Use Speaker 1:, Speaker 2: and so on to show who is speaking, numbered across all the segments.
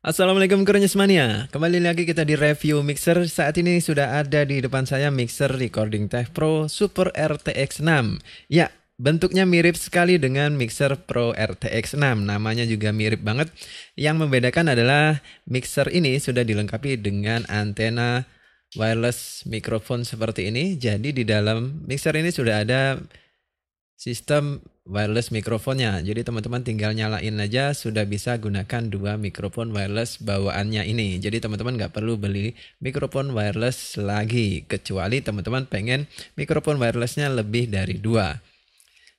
Speaker 1: Assalamualaikum Kurnyesmania Kembali lagi kita di review mixer Saat ini sudah ada di depan saya mixer recording Tech Pro Super RTX 6 Ya, bentuknya mirip sekali dengan mixer Pro RTX 6 Namanya juga mirip banget Yang membedakan adalah mixer ini sudah dilengkapi dengan antena wireless microphone seperti ini Jadi di dalam mixer ini sudah ada sistem wireless mikrofonnya. Jadi teman-teman tinggal nyalain aja sudah bisa gunakan dua mikrofon wireless bawaannya ini. Jadi teman-teman nggak perlu beli mikrofon wireless lagi kecuali teman-teman pengen mikrofon wirelessnya lebih dari dua.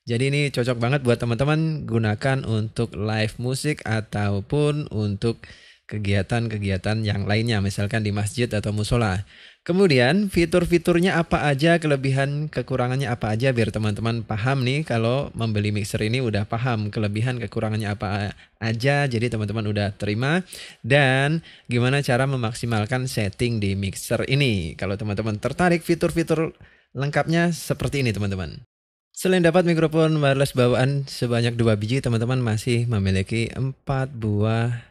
Speaker 1: Jadi ini cocok banget buat teman-teman gunakan untuk live musik ataupun untuk kegiatan-kegiatan yang lainnya misalkan di masjid atau musola. Kemudian fitur-fiturnya apa aja, kelebihan kekurangannya apa aja biar teman-teman paham nih kalau membeli mixer ini udah paham kelebihan kekurangannya apa aja. Jadi teman-teman udah terima dan gimana cara memaksimalkan setting di mixer ini. Kalau teman-teman tertarik fitur-fitur lengkapnya seperti ini teman-teman. Selain dapat mikrofon wireless bawaan sebanyak dua biji, teman-teman masih memiliki empat buah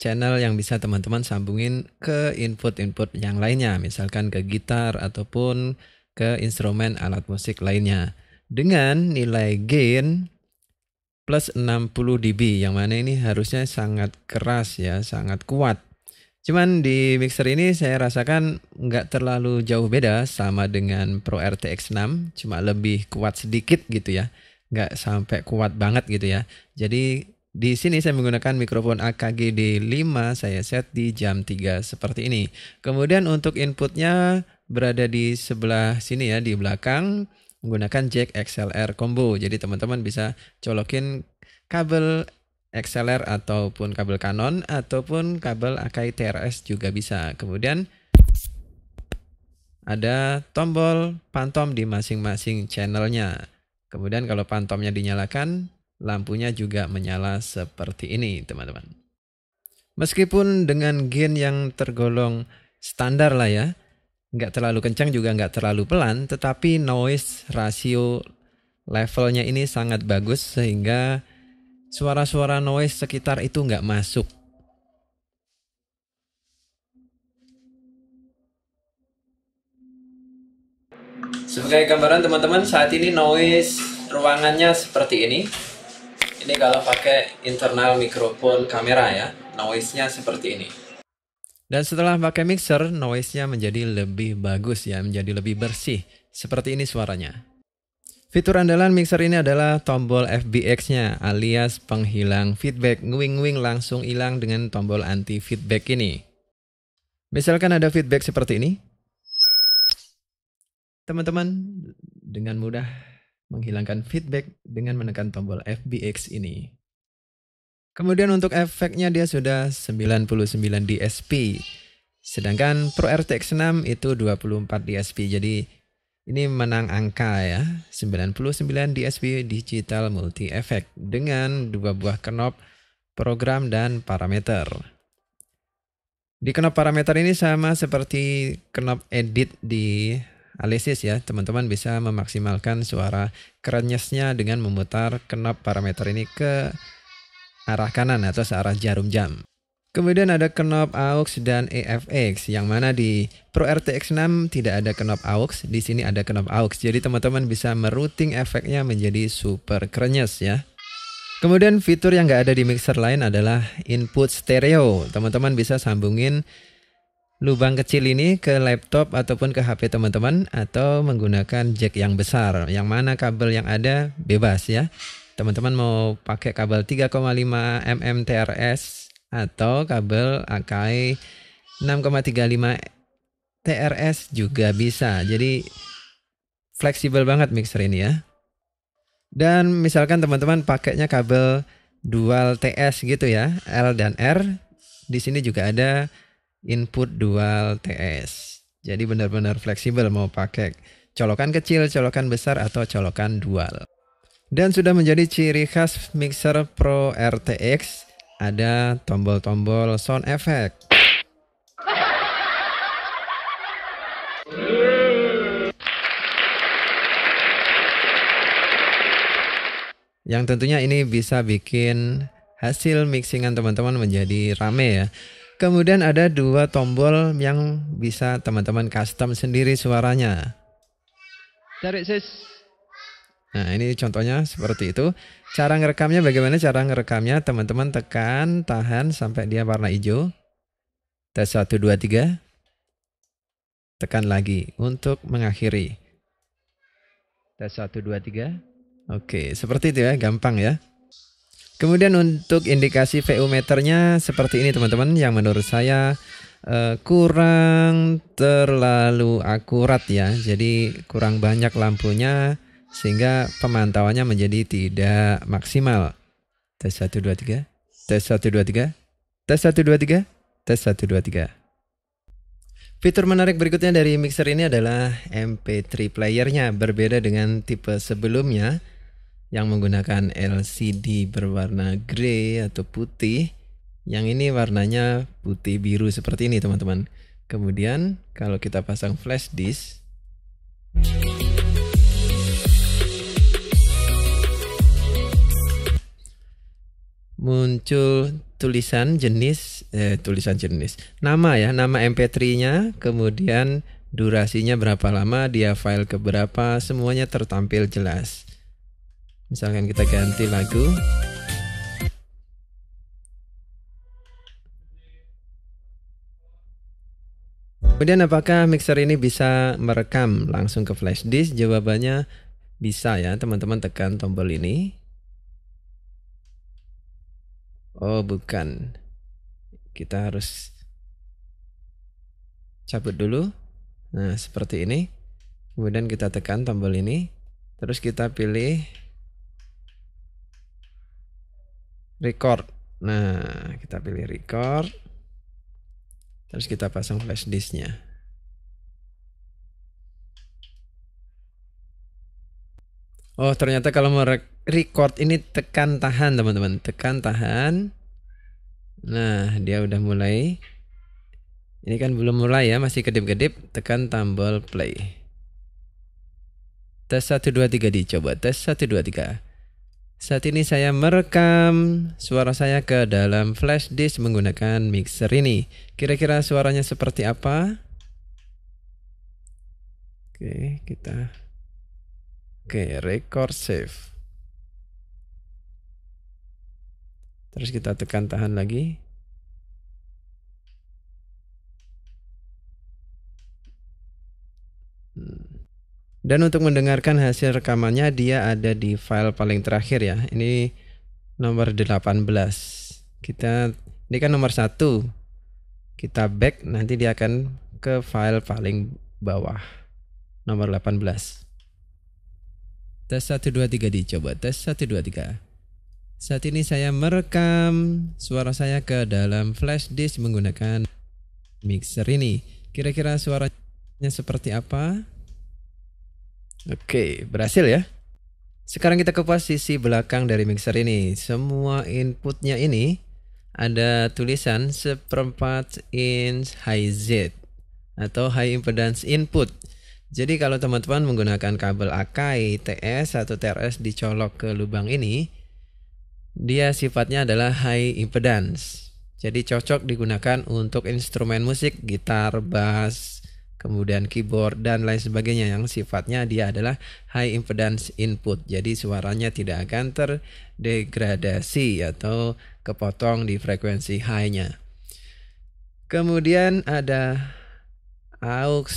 Speaker 1: channel yang bisa teman-teman sambungin ke input-input yang lainnya, misalkan ke gitar ataupun ke instrumen alat musik lainnya. Dengan nilai gain plus 60 dB, yang mana ini harusnya sangat keras ya, sangat kuat. Cuman di mixer ini saya rasakan nggak terlalu jauh beda sama dengan Pro RTX 6, cuma lebih kuat sedikit gitu ya. Nggak sampai kuat banget gitu ya. Jadi di sini saya menggunakan mikrofon AKG D5, saya set di jam 3 seperti ini. Kemudian untuk inputnya berada di sebelah sini ya, di belakang menggunakan jack XLR combo. Jadi teman-teman bisa colokin kabel XLR ataupun kabel Canon ataupun kabel Akai TRS juga bisa. Kemudian ada tombol pantom di masing-masing channelnya. Kemudian kalau pantomnya dinyalakan, lampunya juga menyala seperti ini, teman-teman. Meskipun dengan gain yang tergolong standar lah ya, nggak terlalu kencang juga nggak terlalu pelan, tetapi noise rasio levelnya ini sangat bagus sehingga suara-suara noise sekitar itu nggak masuk. Sebagai gambaran teman-teman, saat ini noise ruangannya seperti ini. Ini kalau pakai internal mikrofon kamera ya, noise-nya seperti ini. Dan setelah pakai mixer, noise-nya menjadi lebih bagus ya, menjadi lebih bersih. Seperti ini suaranya. Fitur andalan mixer ini adalah tombol FBX-nya alias penghilang feedback. Nguing-nguing langsung hilang dengan tombol anti feedback ini. Misalkan ada feedback seperti ini. Teman-teman dengan mudah menghilangkan feedback dengan menekan tombol FBX ini. Kemudian untuk efeknya dia sudah 99 DSP. Sedangkan Pro RTX 6 itu 24 DSP. Jadi ini menang angka ya. 99 DSP Digital Multi Effect dengan dua buah knob program dan parameter. Di knob parameter ini sama seperti knob edit di alisis ya, teman-teman bisa memaksimalkan suara kerenyesnya dengan memutar knob parameter ini ke arah kanan atau searah jarum jam. Kemudian ada knob AUX dan EFX yang mana di Pro RTX 6 tidak ada knob AUX, di sini ada knob AUX. Jadi teman-teman bisa merouting efeknya menjadi super krenyes ya. Kemudian fitur yang nggak ada di mixer lain adalah input stereo. Teman-teman bisa sambungin lubang kecil ini ke laptop ataupun ke HP teman-teman atau menggunakan jack yang besar. Yang mana kabel yang ada bebas ya. Teman-teman mau pakai kabel 3,5 mm TRS atau kabel AKI 6,35 TRS juga bisa. Jadi fleksibel banget mixer ini ya. Dan misalkan teman-teman pakainya kabel dual TS gitu ya, L dan R. Di sini juga ada input dual TS. Jadi benar-benar fleksibel mau pakai colokan kecil, colokan besar, atau colokan dual. Dan sudah menjadi ciri khas mixer Pro RTX ada tombol-tombol sound effect. Yang tentunya ini bisa bikin hasil mixingan teman-teman menjadi rame ya. Kemudian ada dua tombol yang bisa teman-teman custom sendiri suaranya. Cari sis. Nah ini contohnya seperti itu. Cara ngerekamnya bagaimana? Cara ngerekamnya teman-teman tekan, tahan sampai dia warna hijau. Tes 1, 2, 3. Tekan lagi untuk mengakhiri. Tes 1, 2, 3. Oke, seperti itu ya, gampang ya. Kemudian untuk indikasi VU meternya seperti ini teman-teman yang menurut saya uh, kurang terlalu akurat ya. Jadi kurang banyak lampunya sehingga pemantauannya menjadi tidak maksimal. Tes 1 2 3. Tes 1 2 3. Tes 1 2 3. Tes 1 2 3. Fitur menarik berikutnya dari mixer ini adalah MP3 playernya berbeda dengan tipe sebelumnya yang menggunakan LCD berwarna grey atau putih. Yang ini warnanya putih biru seperti ini teman-teman. Kemudian kalau kita pasang flash disk muncul tulisan jenis eh, tulisan jenis nama ya nama MP3-nya kemudian durasinya berapa lama dia file ke berapa semuanya tertampil jelas Misalkan kita ganti lagu Kemudian apakah mixer ini bisa merekam langsung ke flash disk? Jawabannya bisa ya, teman-teman tekan tombol ini. Oh, bukan. Kita harus cabut dulu. Nah, seperti ini. Kemudian kita tekan tombol ini. Terus kita pilih record. Nah, kita pilih record. Terus kita pasang flash disknya. Oh, ternyata kalau mau record ini tekan tahan, teman-teman. Tekan tahan. Nah, dia udah mulai. Ini kan belum mulai ya, masih kedip-kedip. Tekan tombol play. Tes 1 2 3 dicoba. Tes 1 2 3. Saat ini saya merekam suara saya ke dalam flash disk menggunakan mixer ini. Kira-kira suaranya seperti apa? Oke, kita Oke, record save. Terus kita tekan tahan lagi. Dan untuk mendengarkan hasil rekamannya dia ada di file paling terakhir ya. Ini nomor 18. Kita ini kan nomor 1. Kita back nanti dia akan ke file paling bawah. Nomor 18. Tes 1 2 3 dicoba. Tes 1 2 3. Saat ini saya merekam suara saya ke dalam flash disk menggunakan mixer ini. Kira-kira suaranya seperti apa? Oke, berhasil ya. Sekarang kita ke posisi belakang dari mixer ini. Semua inputnya ini ada tulisan seperempat inch high Z atau high impedance input. Jadi kalau teman-teman menggunakan kabel AKI TS atau TRS dicolok ke lubang ini, dia sifatnya adalah high impedance. Jadi cocok digunakan untuk instrumen musik, gitar, bass, kemudian keyboard dan lain sebagainya yang sifatnya dia adalah high impedance input. Jadi suaranya tidak akan terdegradasi atau kepotong di frekuensi high-nya. Kemudian ada aux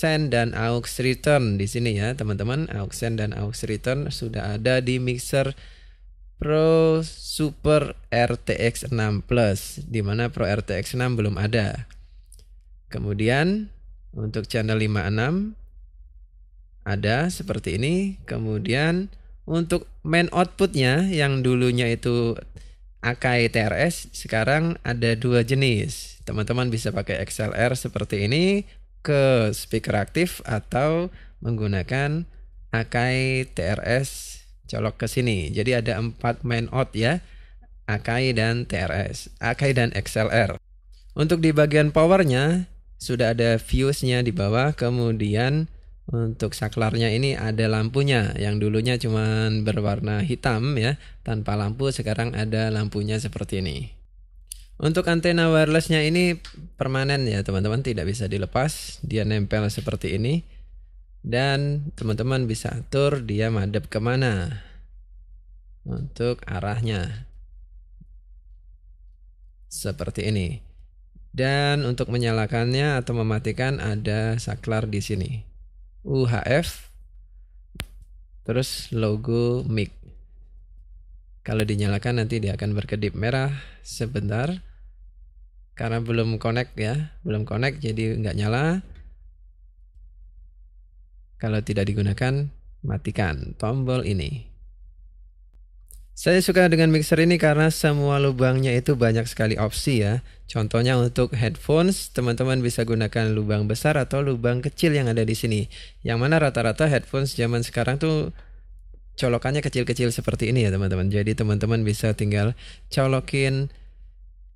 Speaker 1: send dan aux return di sini ya, teman-teman. Aux send dan aux return sudah ada di mixer Pro Super RTX 6 Plus, di mana Pro RTX 6 belum ada. Kemudian untuk channel 56 ada seperti ini. Kemudian untuk main outputnya yang dulunya itu Akai TRS sekarang ada dua jenis. Teman-teman bisa pakai XLR seperti ini ke speaker aktif atau menggunakan Akai TRS colok ke sini. Jadi ada empat main out ya. Akai dan TRS, Akai dan XLR. Untuk di bagian powernya sudah ada fuse-nya di bawah kemudian untuk saklarnya ini ada lampunya yang dulunya cuma berwarna hitam ya tanpa lampu sekarang ada lampunya seperti ini untuk antena wirelessnya ini permanen ya teman-teman tidak bisa dilepas dia nempel seperti ini dan teman-teman bisa atur dia madep kemana untuk arahnya seperti ini dan untuk menyalakannya atau mematikan ada saklar di sini. UHF terus logo mic. Kalau dinyalakan nanti dia akan berkedip merah sebentar. Karena belum connect ya, belum connect jadi nggak nyala. Kalau tidak digunakan, matikan tombol ini. Saya suka dengan mixer ini karena semua lubangnya itu banyak sekali opsi ya. Contohnya untuk headphones, teman-teman bisa gunakan lubang besar atau lubang kecil yang ada di sini. Yang mana rata-rata headphones zaman sekarang tuh colokannya kecil-kecil seperti ini ya teman-teman. Jadi teman-teman bisa tinggal colokin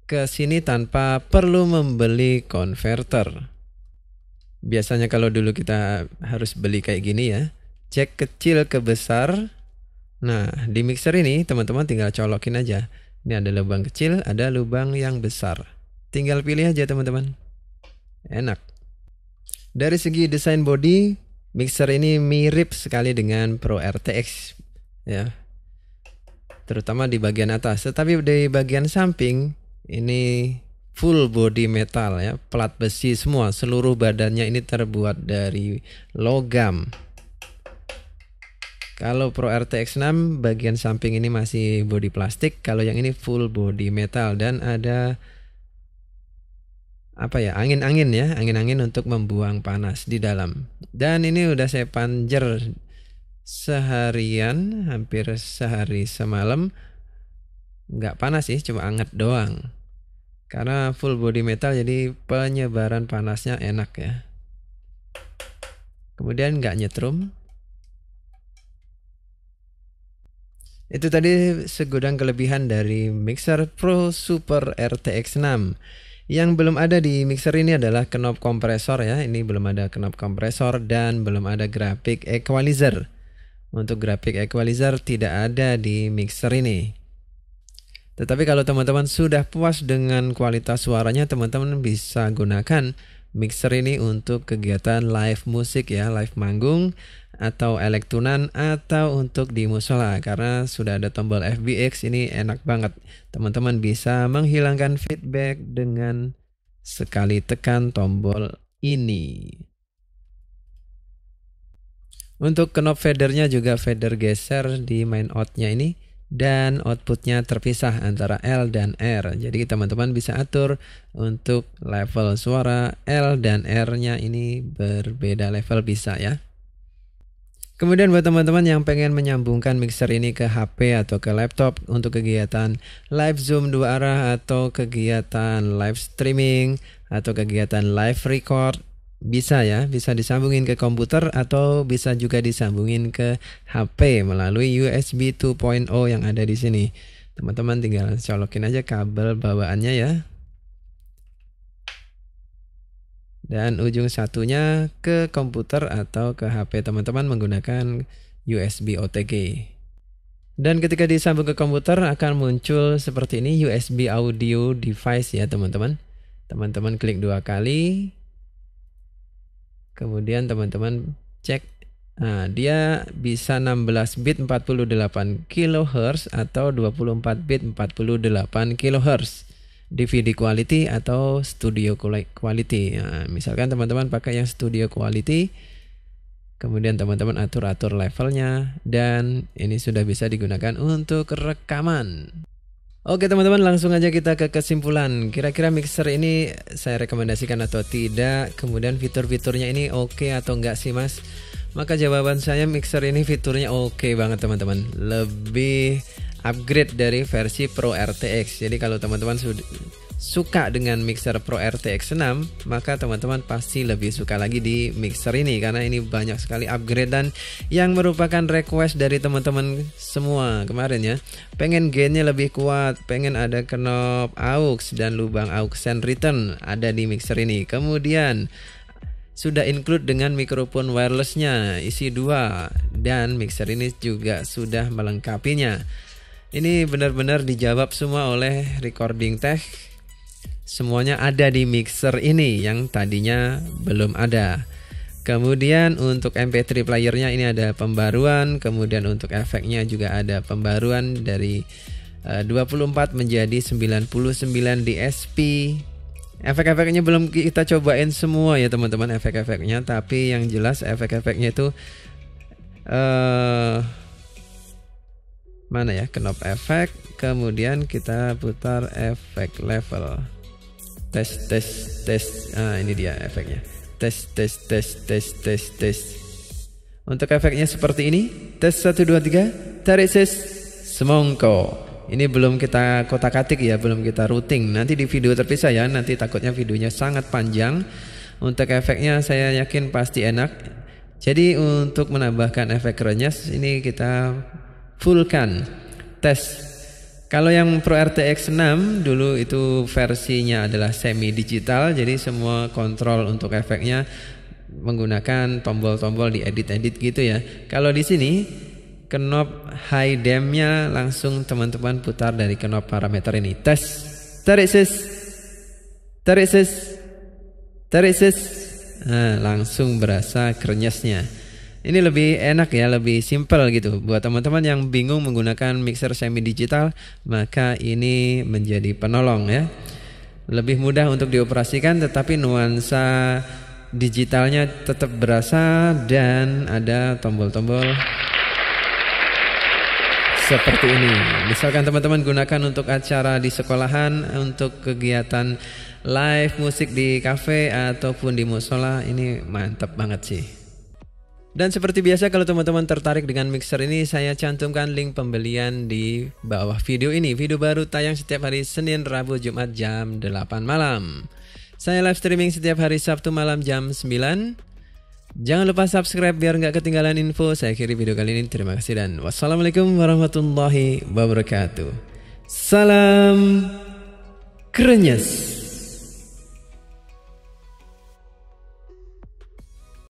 Speaker 1: ke sini tanpa perlu membeli converter. Biasanya kalau dulu kita harus beli kayak gini ya. Jack kecil ke besar, Nah, di mixer ini teman-teman tinggal colokin aja. Ini ada lubang kecil, ada lubang yang besar. Tinggal pilih aja teman-teman. Enak. Dari segi desain body, mixer ini mirip sekali dengan Pro RTX ya. Terutama di bagian atas, tetapi di bagian samping ini full body metal ya, plat besi semua, seluruh badannya ini terbuat dari logam kalau Pro RTX 6 bagian samping ini masih body plastik, kalau yang ini full body metal dan ada apa ya angin-angin ya angin-angin untuk membuang panas di dalam dan ini udah saya panjer seharian hampir sehari semalam nggak panas sih cuma anget doang karena full body metal jadi penyebaran panasnya enak ya kemudian nggak nyetrum Itu tadi segudang kelebihan dari mixer Pro Super RTX 6. Yang belum ada di mixer ini adalah knob kompresor ya. Ini belum ada knob kompresor dan belum ada grafik equalizer. Untuk grafik equalizer tidak ada di mixer ini. Tetapi kalau teman-teman sudah puas dengan kualitas suaranya, teman-teman bisa gunakan Mixer ini untuk kegiatan live musik ya, live manggung atau elektunan atau untuk di musola karena sudah ada tombol FBX ini enak banget. Teman-teman bisa menghilangkan feedback dengan sekali tekan tombol ini. Untuk knob fadernya juga fader geser di main outnya ini dan outputnya terpisah antara L dan R. Jadi teman-teman bisa atur untuk level suara L dan R-nya ini berbeda level bisa ya. Kemudian buat teman-teman yang pengen menyambungkan mixer ini ke HP atau ke laptop untuk kegiatan live zoom dua arah atau kegiatan live streaming atau kegiatan live record bisa ya, bisa disambungin ke komputer atau bisa juga disambungin ke HP melalui USB 2.0 yang ada di sini. Teman-teman tinggal colokin aja kabel bawaannya ya. Dan ujung satunya ke komputer atau ke HP teman-teman menggunakan USB OTG. Dan ketika disambung ke komputer akan muncul seperti ini USB audio device ya teman-teman. Teman-teman klik dua kali, Kemudian teman-teman cek Nah, dia bisa 16 bit 48 kHz atau 24 bit 48 kHz. DVD quality atau studio quality. Nah, misalkan teman-teman pakai yang studio quality, kemudian teman-teman atur-atur levelnya dan ini sudah bisa digunakan untuk rekaman. Oke teman-teman langsung aja kita ke kesimpulan Kira-kira mixer ini saya rekomendasikan atau tidak Kemudian fitur-fiturnya ini oke okay atau enggak sih mas Maka jawaban saya mixer ini fiturnya oke okay banget teman-teman Lebih upgrade dari versi Pro RTX Jadi kalau teman-teman sudah suka dengan mixer Pro RTX 6 maka teman-teman pasti lebih suka lagi di mixer ini karena ini banyak sekali upgrade dan yang merupakan request dari teman-teman semua kemarin ya pengen gainnya lebih kuat pengen ada knob aux dan lubang aux and return ada di mixer ini kemudian sudah include dengan mikrofon wirelessnya isi dua dan mixer ini juga sudah melengkapinya ini benar-benar dijawab semua oleh recording tech semuanya ada di mixer ini yang tadinya belum ada. Kemudian untuk MP3 playernya ini ada pembaruan, kemudian untuk efeknya juga ada pembaruan dari 24 eh, menjadi 99 DSP. Efek-efeknya belum kita cobain semua ya teman-teman efek-efeknya, tapi yang jelas efek-efeknya itu uh, mana ya? Knob efek, kemudian kita putar efek level. Tes tes tes. Ah ini dia efeknya. Tes tes tes tes tes tes. Untuk efeknya seperti ini. Tes 123 Tarik ses semongko. Ini belum kita kotak atik ya, belum kita routing. Nanti di video terpisah ya, nanti takutnya videonya sangat panjang. Untuk efeknya saya yakin pasti enak. Jadi untuk menambahkan efek renyes ini kita fullkan tes kalau yang Pro RTX 6 dulu itu versinya adalah semi digital jadi semua kontrol untuk efeknya menggunakan tombol-tombol di edit-edit gitu ya. Kalau di sini knob high damnya langsung teman-teman putar dari knob parameter ini. Tes, tarik sis, tarik sis, tarik sis. Nah, langsung berasa krenyesnya. Ini lebih enak ya, lebih simple gitu. Buat teman-teman yang bingung menggunakan mixer semi digital, maka ini menjadi penolong ya. Lebih mudah untuk dioperasikan tetapi nuansa digitalnya tetap berasa dan ada tombol-tombol seperti ini. Misalkan teman-teman gunakan untuk acara di sekolahan, untuk kegiatan live musik di kafe ataupun di musola, ini mantap banget sih. Dan seperti biasa kalau teman-teman tertarik dengan mixer ini saya cantumkan link pembelian di bawah video ini. Video baru tayang setiap hari Senin, Rabu, Jumat jam 8 malam. Saya live streaming setiap hari Sabtu malam jam 9. Jangan lupa subscribe biar nggak ketinggalan info. Saya akhiri video kali ini. Terima kasih dan wassalamualaikum warahmatullahi wabarakatuh. Salam krenyes.